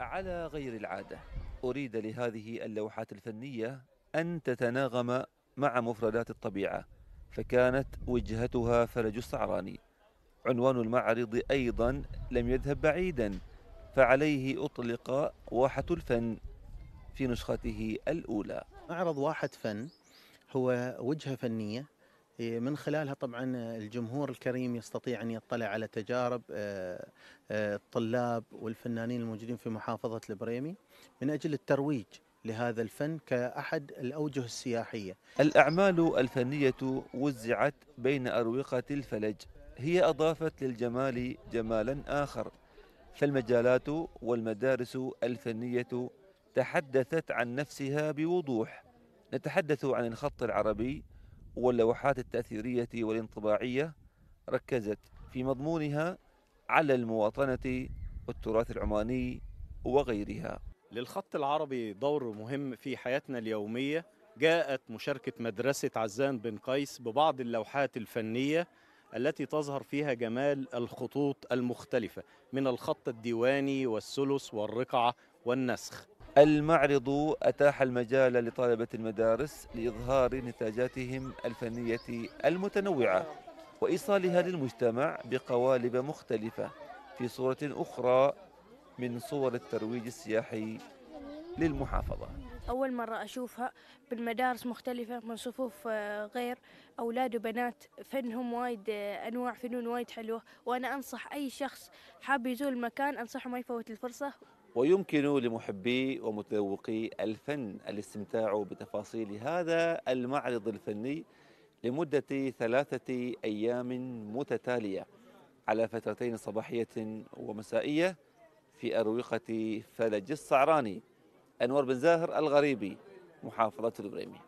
على غير العادة أريد لهذه اللوحات الفنية أن تتناغم مع مفردات الطبيعة فكانت وجهتها فرج الصعراني عنوان المعرض أيضا لم يذهب بعيدا فعليه أطلق واحة الفن في نسخته الأولى معرض واحة فن هو وجهة فنية إيه، من خلالها طبعا آه، الجمهور الكريم يستطيع أن يطلع على تجارب آه، آه، الطلاب والفنانين الموجودين في محافظة البريمي من أجل الترويج لهذا الفن كأحد الأوجه السياحية الأعمال الفنية وزعت بين أروقة الفلج هي أضافت للجمال جمالا آخر فالمجالات والمدارس الفنية تحدثت عن نفسها بوضوح نتحدث عن الخط العربي واللوحات التأثيرية والانطباعية ركزت في مضمونها على المواطنة والتراث العماني وغيرها للخط العربي دور مهم في حياتنا اليومية جاءت مشاركة مدرسة عزان بن قيس ببعض اللوحات الفنية التي تظهر فيها جمال الخطوط المختلفة من الخط الديواني والثلث والرقعة والنسخ المعرض أتاح المجال لطلبة المدارس لإظهار نتاجاتهم الفنية المتنوعة وإيصالها للمجتمع بقوالب مختلفة في صورة أخرى من صور الترويج السياحي للمحافظة أول مرة أشوفها بالمدارس مختلفة من صفوف آه، غير أولاد وبنات فنهم وايد آه، أنواع فنون وايد حلوة وأنا أنصح أي شخص حاب يزور المكان أنصحه ما يفوت الفرصة ويمكن لمحبي ومتذوقي الفن الاستمتاع بتفاصيل هذا المعرض الفني لمدة ثلاثة أيام متتالية على فترتين صباحية ومسائية في أروقة فلج الصعراني أنور بن زاهر الغريبي محافظة البريمي